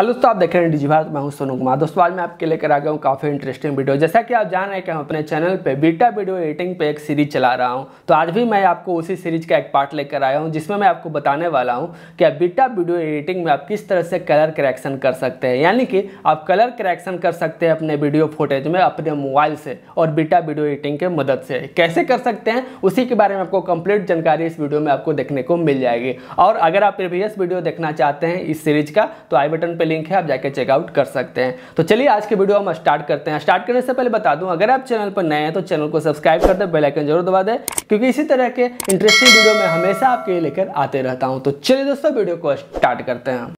hello दोस्तों आप देख रहे हैं डिजी भारत मैं हूं सोनू कुमार दोस्तों आज मैं आपके लेकर आ गया हूं काफ़ी इंटरेस्टिंग वीडियो जैसा कि आप जान रहे हैं कि हम अपने चैनल पे बीटा वीडियो एडिटिंग पे एक सीरीज चला रहा हूं तो आज भी मैं आपको उसी सीरीज का एक पार्ट लेकर आया हूं जिसमें मैं आपको बताने वाला हूँ कि आप बीटा वीडियो एडिटिंग में आप किस तरह से कलर करेक्शन कर सकते हैं यानी कि आप कलर करेक्शन कर सकते हैं अपने वीडियो फुटेज में अपने मोबाइल से और बीटा वीडियो एडिटिंग के मदद से कैसे कर सकते हैं उसी के बारे में आपको कंप्लीट जानकारी इस वीडियो में आपको देखने को मिल जाएगी और अगर आप प्रीवियस वीडियो देखना चाहते हैं इस सीरीज का तो आई बटन पर लिंक है आप जाके चेकआउट कर सकते हैं तो चलिए आज के वीडियो हम स्टार्ट करते हैं स्टार्ट करने से पहले बता दूं अगर आप चैनल पर नए हैं तो चैनल को सब्सक्राइब कर दे बेलाइकन जरूर दबा दें क्योंकि इसी तरह के इंटरेस्टिंग वीडियो में हमेशा आपके लिए लेकर आते रहता हूँ तो चलिए दोस्तों वीडियो को स्टार्ट करते हैं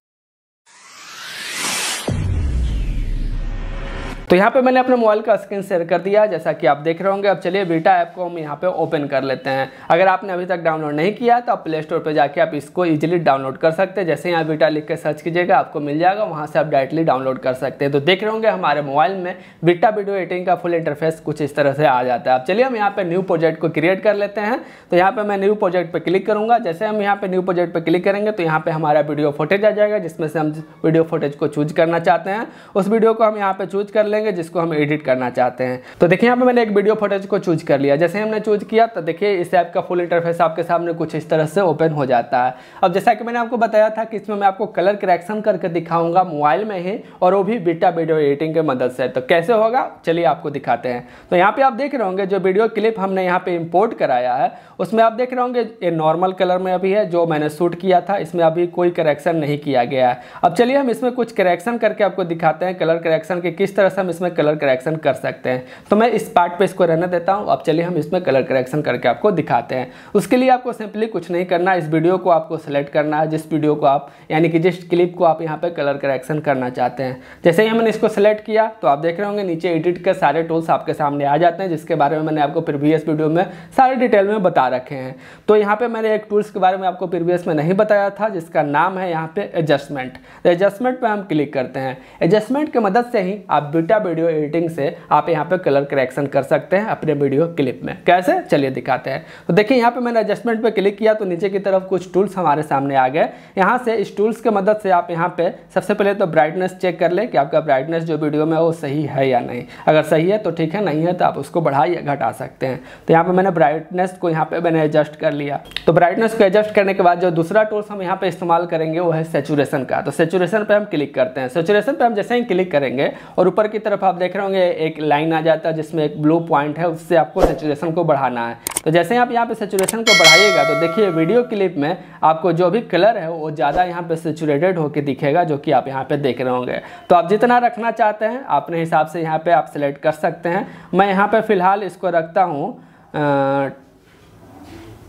तो यहाँ पे मैंने अपने मोबाइल का स्क्रीन शेयर कर दिया जैसा कि आप देख रहे होंगे अब चलिए बीटा ऐप को हम यहाँ पे ओपन कर लेते हैं अगर आपने अभी तक डाउनलोड नहीं किया तो आप प्ले स्टोर पर जाके आप इसको इजीली डाउनलोड कर सकते हैं जैसे यहाँ बीटा लिख के सर्च कीजिएगा आपको मिल जाएगा वहाँ से आप डायरेक्टली डाउनलोड कर सकते हैं तो देख रहे होंगे हमारे मोबाइल में बीटा वीडियो एडिटिंग का फुल इंटरफेस कुछ इस तरह से आ जाता है अब चलिए हम यहाँ पे न्यू प्रोजेक्ट को क्रिएट कर लेते हैं तो यहाँ पर मैं न्यू प्रोजेक्ट पर क्लिक करूँगा जैसे हम यहाँ पे न्यू प्रोजेक्ट पर क्लिक करेंगे तो यहाँ पर हमारा वीडियो फुटेज आ जाएगा जिसमें से हम वीडियो फुटेज को चूज करना चाहते हैं उस वीडियो को हम यहाँ पर चूज कर लेंगे करेंगे जिसको हम एडिट करना चाहते हैं तो देखिए यहाँ पे मैंने एक वीडियो फोटेज को चूज कर लिया जैसे हमने चूज किया तो देखिए इस ऐप का फुल इंटरफेस आपके सामने कुछ इस तरह से ओपन हो जाता है अब जैसा कि मैंने आपको बताया था कि इसमें मैं आपको कलर करेक्शन करके दिखाऊंगा मोबाइल में ही और वो भी बीटा वीडियो एडिटिंग की मदद से तो कैसे होगा चलिए आपको दिखाते हैं तो यहाँ पे आप देख रहे होंगे जो वीडियो क्लिप हमने यहाँ पे इम्पोर्ट कराया है उसमें आप देख रहे होंगे ये नॉर्मल कलर में अभी है जो मैंने शूट किया था इसमें अभी कोई करेक्शन नहीं किया गया है अब चलिए हम इसमें कुछ करेक्शन करके आपको दिखाते हैं कलर करेक्शन के किस तरह से हम इसमें कलर करेक्शन कर सकते हैं तो मैं इस पार्ट पे इसको रहने देता हूँ अब चलिए हम इसमें कलर करेक्शन करके आपको दिखाते हैं उसके लिए आपको सिंपली कुछ नहीं करना इस वीडियो को आपको सेलेक्ट करना है जिस वीडियो को आप यानी कि जिस क्लिप को आप यहाँ पर कलर करेक्शन करना चाहते हैं जैसे ही मैंने इसको सेलेक्ट किया तो आप देख रहे होंगे नीचे एडिट के सारे टूल्स आपके सामने आ जाते हैं जिसके बारे में मैंने आपको प्रीवियस वीडियो में सारे डिटेल में बता रखे हैं तो यहाँ पर मैंने एक टूल्स के बारे में आपको प्रीवियस में नहीं बताया था जिसका नाम है यहाँ पर एडजस्टमेंट एडजस्टमेंट पर हम क्लिक करते हैं एडजस्टमेंट की मदद से ही आप बीटा बीटा वीडियो एडिटिंग से आप यहाँ पे कलर करेक्शन कर सकते हैं अपने वीडियो क्लिप में कैसे चलिए दिखाते हैं तो देखिए यहाँ पे मैंने एडजस्टमेंट पे क्लिक किया तो नीचे की तरफ कुछ टूल्स हमारे सामने आ गए यहाँ से इस टूल्स के मदद से आप यहाँ पे सबसे पहले तो ब्राइटनेस चेक कर ले कि आपका ब्राइटनेस जो वीडियो में वो सही है या नहीं अगर सही है तो ठीक है नहीं है तो आप उसको बढ़ाइए घटा सकते हैं तो यहाँ पर मैंने ब्राइटनेस को यहाँ पर मैंने एडजस्ट कर लिया तो ब्राइटनेस को एडजस्ट करने के बाद जो दूसरा टूल्स हम यहाँ पर इस्तेमाल करेंगे वो है सेचुरेशन का तो सेचुरेशन पर हम क्लिक करते हैं सेचुरेशन पर हम जैसे ही क्लिक करेंगे और ऊपर की तरफ आप देख रहे होंगे एक लाइन आ जाता है जिसमें एक ब्लू पॉइंट है उससे आपको सेचुरेशन को बढ़ाना है तो जैसे आप यहाँ पे सेचुरेशन को बढ़ाइएगा तो देखिए वीडियो क्लिप में आपको जो भी कलर है वो ज़्यादा यहाँ पे सेचुरेटेड होकर दिखेगा जो कि आप यहाँ पे देख रहे होंगे तो आप जितना रखना चाहते हैं अपने हिसाब से यहाँ पर आप सेलेक्ट कर सकते हैं मैं यहाँ पर फ़िलहाल इसको रखता हूँ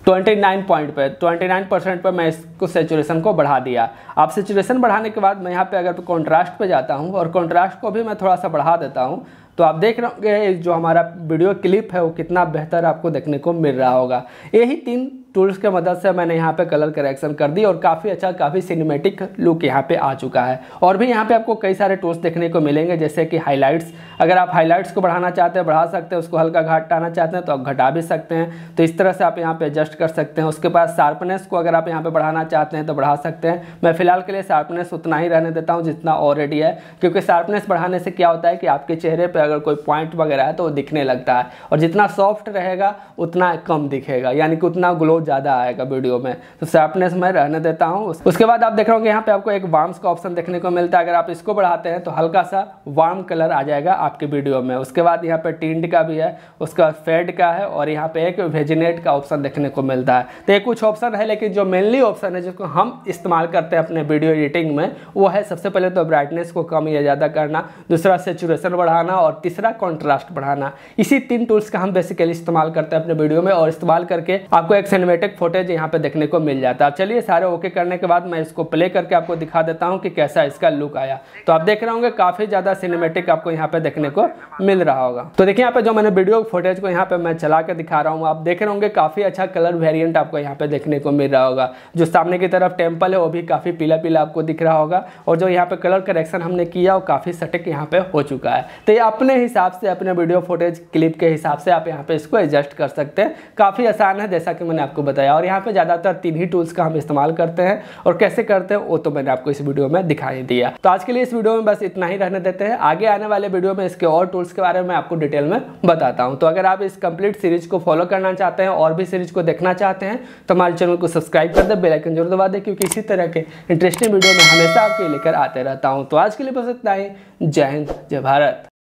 ट्वेंटी नाइन पॉइंट पर ट्वेंटी नाइन परसेंट पर मैं इसको सेचुरेशन को बढ़ा दिया आप सेचुरेशन बढ़ाने के बाद मैं यहाँ पे अगर कॉन्ट्रास्ट पे जाता हूँ और कॉन्ट्रास्ट को भी मैं थोड़ा सा बढ़ा देता हूँ तो आप देख रहे होंगे जो हमारा वीडियो क्लिप है वो कितना बेहतर आपको देखने को मिल रहा होगा यही तीन टूल्स के मदद से मैंने यहाँ पे कलर करेक्शन कर दी और काफ़ी अच्छा काफ़ी सिनेमेटिक लुक यहाँ पे आ चुका है और भी यहाँ पे आपको कई सारे टूल्स देखने को मिलेंगे जैसे कि हाईलाइट्स अगर आप हाईलाइट्स को बढ़ाना चाहते हैं बढ़ा सकते हैं उसको हल्का घटाना चाहते हैं तो आप घटा भी सकते हैं तो इस तरह से आप यहाँ पर एडजस्ट कर सकते हैं उसके बाद शार्पनेस को अगर आप यहाँ पर बढ़ाना चाहते हैं तो बढ़ा सकते हैं मैं फिलहाल के लिए शार्पनेस उतना ही रहने देता हूँ जितना ऑलरेडी है क्योंकि शार्पनेस बढ़ाने से क्या होता है कि आपके चेहरे पर अगर कोई पॉइंट वगैरह है तो वो दिखने लगता है और जितना सॉफ्ट रहेगा उतना कम दिखेगा यानी कि उतना ग्लो बहुत ज़्यादा आएगा वीडियो में तो शार्पनेस मैं रहने देता हूँ उसके बाद आप देख रहे हो यहाँ पे आपको एक वार्म्स का ऑप्शन देखने को मिलता है अगर आप इसको बढ़ाते हैं तो हल्का सा वार्म कलर आ जाएगा आपके वीडियो में उसके बाद यहाँ पे टिंट का भी है उसका फेड का है और यहाँ पे एक वेजिनेट का ऑप्शन देखने को मिलता है तो ये कुछ ऑप्शन है लेकिन जो मेनली ऑप्शन है जिसको हम इस्तेमाल करते हैं अपने वीडियो एडिटिंग में वो है सबसे पहले तो ब्राइटनेस को कम या ज़्यादा करना दूसरा सेचुरेशन बढ़ाना और तीसरा कॉन्ट्रास्ट बढ़ाना इसी तीन टूल्स का हम बेसिकली इस्तेमाल करते हैं अपने वीडियो में और इस्तेमाल करके आपको एक सिनेमेटिक सिनेमेटिक फोटेज यहाँ पे देखने को मिल जाता है चलिए सारे ओके करने के बाद मैं इसको प्ले करके आपको दिखा देता हूँ कि कैसा इसका लुक आया तो आप देख रहे होंगे काफ़ी ज़्यादा सिनेमेटिक आपको यहाँ पे देखने को मिल रहा होगा तो देखिए यहाँ पे जो मैंने वीडियो फोटेज को यहाँ पे मैं चला के दिखा रहा हूँ आप देख रहे होंगे काफ़ी अच्छा कलर वेरियंट आपको यहाँ पे देखने को मिल रहा होगा जो सामने की तरफ टेम्पल है वो भी काफ़ी पीला पीला आपको दिख रहा होगा और जो यहाँ पे कलर करेक्शन हमने किया वो काफ़ी सटीक यहाँ पे हो चुका है तो ये अपने हिसाब से अपने वीडियो फोटेज क्लिप के हिसाब से आप यहाँ पे इसको एडजस्ट कर सकते हैं काफ़ी आसान है जैसा कि मैंने आपको बताया और यहाँ पे ज़्यादातर तीन ही टूल्स का हम इस्तेमाल करते हैं और कैसे करते हैं वो तो मैंने आपको इस वीडियो में दिखाई दिया तो आज के लिए इस वीडियो में बस इतना ही रहने देते हैं आगे आने वाले वीडियो में इसके और टूल्स के बारे में आपको डिटेल में बताता हूँ तो अगर आप इस कंप्लीट सीरीज को फॉलो करना चाहते हैं और भी सीरीज को देखना चाहते हैं तो हमारे चैनल को सब्सक्राइब कर दे बेलाइकन जरूर दबा दे क्योंकि इसी तरह के इंटरेस्टिंग वीडियो में हमेशा आपके लेकर आते रहता हूँ तो आज के लिए बस इतना ही जय हिंद जय भारत